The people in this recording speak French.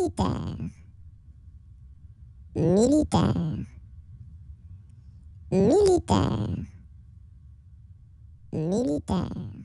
militaire, militaire, militaire, militaire.